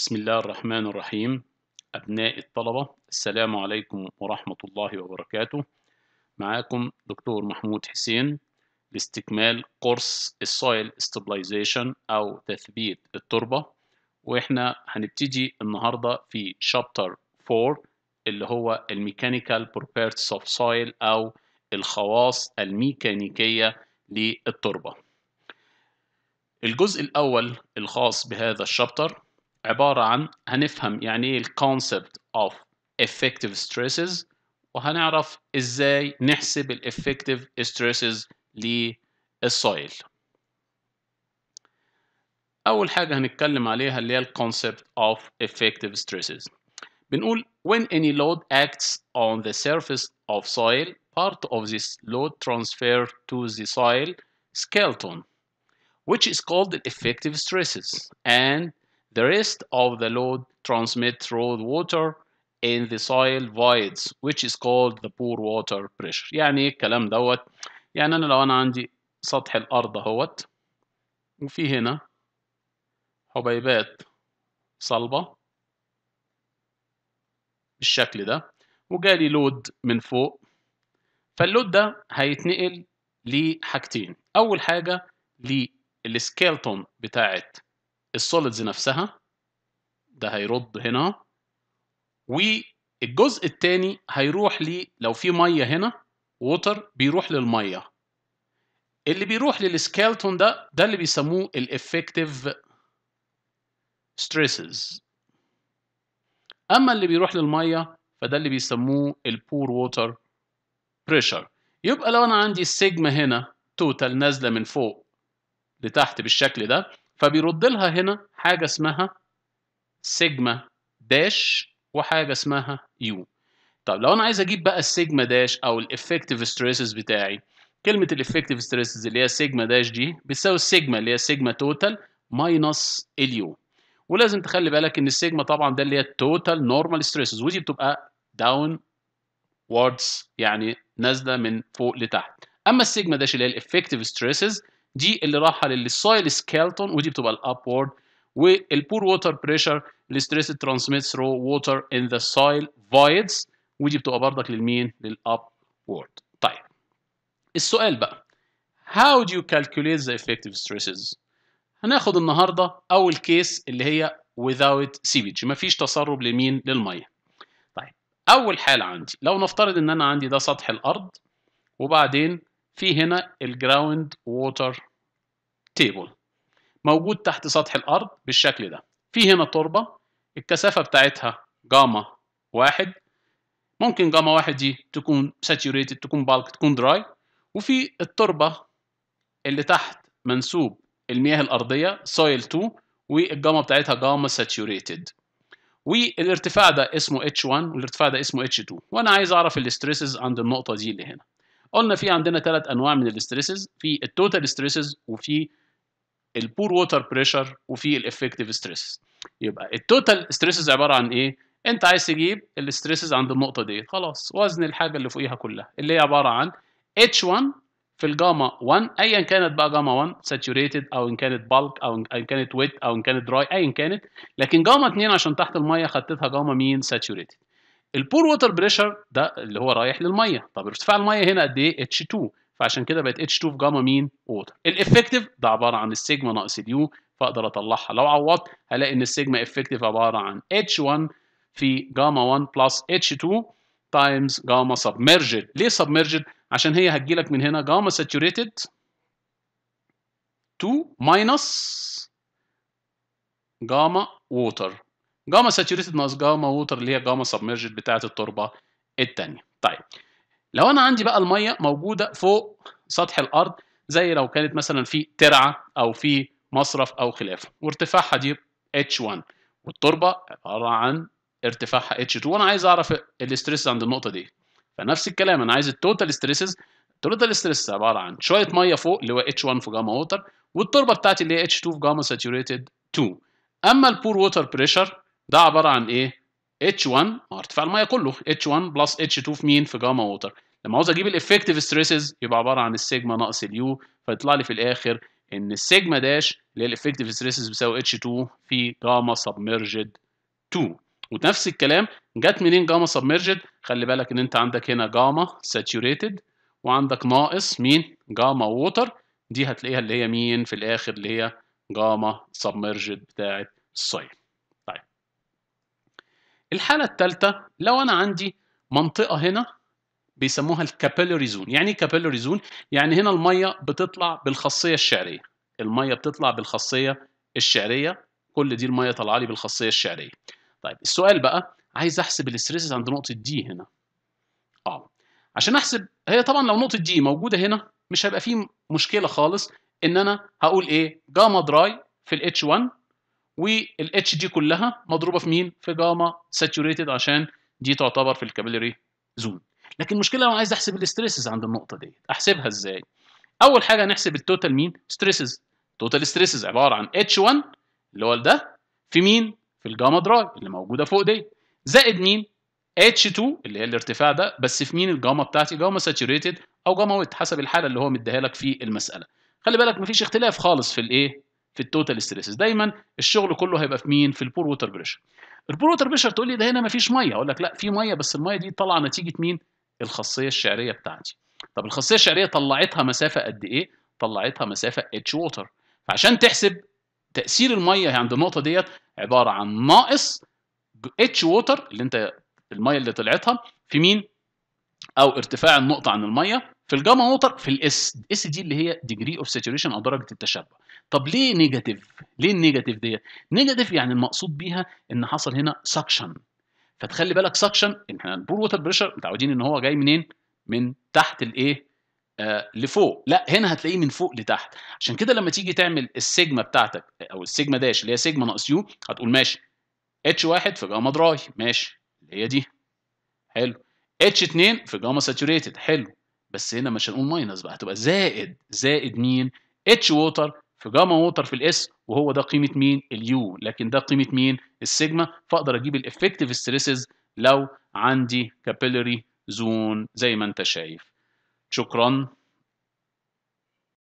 بسم الله الرحمن الرحيم أبناء الطلبة السلام عليكم ورحمة الله وبركاته معاكم دكتور محمود حسين لاستكمال قرص السويل استابلايزيشن أو تثبيت التربة وإحنا هنبتدي النهاردة في شابتر 4 اللي هو الميكانيكال بروبرتس اوف سويل أو الخواص الميكانيكية للتربة الجزء الأول الخاص بهذا الشابتر عبارة عن هنفهم يعني ايه الكونسبت of effective stresses وهنعرف ازاي نحسب الeffective stresses للسويل أول حاجة هنتكلم عليها اللي هي الكونسبت of effective stresses بنقول when any load acts on the surface of soil part of this load transfer to the soil skeleton which is called effective stresses and The rest of the load transmits the water in the soil voids which is called the pore water pressure يعني ايه الكلام دوت يعني انا لو انا عندي سطح الارض اهوت وفي هنا حبيبات صلبه بالشكل ده وجالي لود من فوق فاللود ده هيتنقل لحاجتين اول حاجه للسكيلتون بتاعت السوليدز نفسها ده هيرد هنا والجزء الثاني هيروح لي لو في ميه هنا ووتر بيروح للميه اللي بيروح للسكيلتون ده ده اللي بيسموه الافكتيف ستريسز اما اللي بيروح للميه فده اللي بيسموه البور ووتر بريشر يبقى لو انا عندي السيجما هنا توتال نازله من فوق لتحت بالشكل ده فبيرد لها هنا حاجه اسمها سيجما داش وحاجه اسمها يو طب لو انا عايز اجيب بقى السيجما داش او الافكتيف ستريسز بتاعي كلمه الافكتيف ستريسز اللي هي سيجما داش دي بتساوي السيجما اللي هي سيجما توتال ماينس اليو ولازم تخلي بالك ان السيجما طبعا ده اللي هي التوتال نورمال ستريسز ودي بتبقى داون ووردز يعني نازله من فوق لتحت اما السيجما داش اللي هي الافكتيف ستريسز دي اللي رايحه للسويل سكيلتون ودي بتبقى الابورد والبور ووتر بريشر الستريس ترانسميت ثرو ووتر ان ذا سويل فايدز ودي بتبقى بردك للمين للابورد طيب السؤال بقى how do you calculate the effective stresses هناخد النهارده اول كيس اللي هي without seepage مفيش تسرب لمين للميه طيب اول حاله عندي لو نفترض ان انا عندي ده سطح الارض وبعدين في هنا الجراوند ووتر تيبل موجود تحت سطح الارض بالشكل ده في هنا تربه الكثافه بتاعتها جاما واحد ممكن جاما واحد دي تكون saturated تكون بالك تكون دراي وفي التربه اللي تحت منسوب المياه الارضيه سويل 2 والجاما بتاعتها جاما saturated والارتفاع ده اسمه H1 والارتفاع ده اسمه H2 وانا عايز اعرف الاستريسز عند النقطه دي اللي هنا قلنا في عندنا ثلاث انواع من الاستريسز في التوتال ستريسز وفي البور ووتر بريشر وفي الافكتيف ستريس يبقى التوتال ستريسز عباره عن ايه انت عايز تجيب الاستريسز عند النقطه ديت خلاص وزن الحاجه اللي فوقيها كلها اللي هي عباره عن H1 في الجاما 1 ايا كانت بقى جاما 1 ساتوريتد او ان كانت بالك او ان كانت ويت او ان كانت دراي ايا كانت لكن جاما 2 عشان تحت الميه خدتها جاما مين ساتوريتد البور ووتر بريشر ده اللي هو رايح للميه طب ارتفاع الميه هنا قد ايه اتش 2 فعشان كده بقت اتش 2 في جاما مين ووتر الافكتيف ده عباره عن السيجما ناقص اليو فاقدر اطلعها لو عوضت هلاقي ان السيجما افكتيف عباره عن اتش 1 في جاما 1 بلس اتش 2 تايمز جاما سبمرجد ليه سبمرجد عشان هي هتجيلك من هنا جاما ساتوريتد 2 ماينس جاما ووتر جاما ساتوريتد ناقص جاما ووتر اللي هي جاما سبمرجد بتاعه التربه الثانيه طيب لو انا عندي بقى الميه موجوده فوق سطح الارض زي لو كانت مثلا في ترعه او في مصرف او خلافه وارتفاعها دي h1 والتربه عباره عن ارتفاعها h2 وانا عايز اعرف الاستريس عند النقطه دي فنفس الكلام انا عايز التوتال ستريسز التوتال ستريس عباره عن شويه ميه فوق اللي هو h1 في جاما ووتر والتربه بتاعتي اللي هي h2 في جاما ساتوريتد 2 اما البور ووتر بريشر ده عباره عن ايه H1 ارتفاع الميه كله H1 بلس H2 في مين في جاما ووتر لما عاوز اجيب الافكتيف ستريسز يبقى عباره عن السيجما ناقص اليو فيطلع لي في الاخر ان السيجما داش اللي هي الافكتيف ستريسز بيساوي H2 في جاما سبمرجد 2 ونفس الكلام جت منين جاما سبمرجد خلي بالك ان انت عندك هنا جاما ساتيوريتد وعندك ناقص مين جاما ووتر دي هتلاقيها اللي هي مين في الاخر اللي هي جاما سبمرجد بتاعه السايل الحالة الثالثة لو أنا عندي منطقة هنا بيسموها الكابيلوري زون يعني إيه كابيلوري زون يعني هنا المية بتطلع بالخاصية الشعرية المية بتطلع بالخاصية الشعرية كل دي المية طالعة لي بالخاصية الشعرية طيب السؤال بقى عايز أحسب الاستريسز عند نقطة دي هنا اه عشان أحسب هي طبعا لو نقطة دي موجودة هنا مش هيبقى فيه مشكلة خالص إن أنا هقول إيه جاما دراي في الـ H1 والاتش دي كلها مضروبه في مين؟ في جاما ساتوريتد عشان دي تعتبر في الكابيلري زون لكن المشكله لو عايز احسب الاستريسز عند النقطه ديت احسبها ازاي؟ اول حاجه نحسب التوتال مين؟ ستريسز توتال ستريسز عباره عن اتش 1 اللي هو ده في مين؟ في الجاما دراي اللي موجوده فوق دي زائد اتش H2 اللي هي الارتفاع ده بس في مين الجاما بتاعتي جاما ساتوريتد او جاما ويت حسب الحاله اللي هو مديها لك في المساله خلي بالك مفيش اختلاف خالص في الايه في التوتال ستريسز دايما الشغل كله هيبقى في مين في البور ووتر بريشر البور ووتر بريشر تقول لي ده هنا ما فيش ميه اقول لك لا في ميه بس الميه دي طالعه نتيجه مين الخاصيه الشعريه بتاعتي طب الخاصيه الشعريه طلعتها مسافه قد ايه طلعتها مسافه اتش ووتر فعشان تحسب تاثير الميه عند النقطه ديت عباره عن ناقص اتش ووتر اللي انت الميه اللي طلعتها في مين او ارتفاع النقطه عن الميه في الجاما ووتر في الاس الاس دي اللي هي ديجري اوف ساتوريشن او درجه التشبع طب ليه نيجاتيف ليه النيجاتيف ديت نيجاتيف يعني المقصود بيها ان حصل هنا سكشن فتخلي بالك سكشن احنا البور ووتر بريشر متعودين ان هو جاي منين من تحت الايه آه لفوق لا هنا هتلاقيه من فوق لتحت عشان كده لما تيجي تعمل السيجما بتاعتك او السيجما داش اللي هي سيجما ناقص يو هتقول ماشي اتش واحد في جاما دراي ماشي اللي هي دي حلو H2 في جاما ساتوريتد حلو بس هنا مش هنقول ماينس بقى هتبقى زائد زائد مين؟ اتش ووتر في جاما ووتر في الاس وهو ده قيمه مين؟ اليو لكن ده قيمه مين؟ السيجما فاقدر اجيب الافكتيف ستريسز لو عندي كابيلوري زون زي ما انت شايف شكرا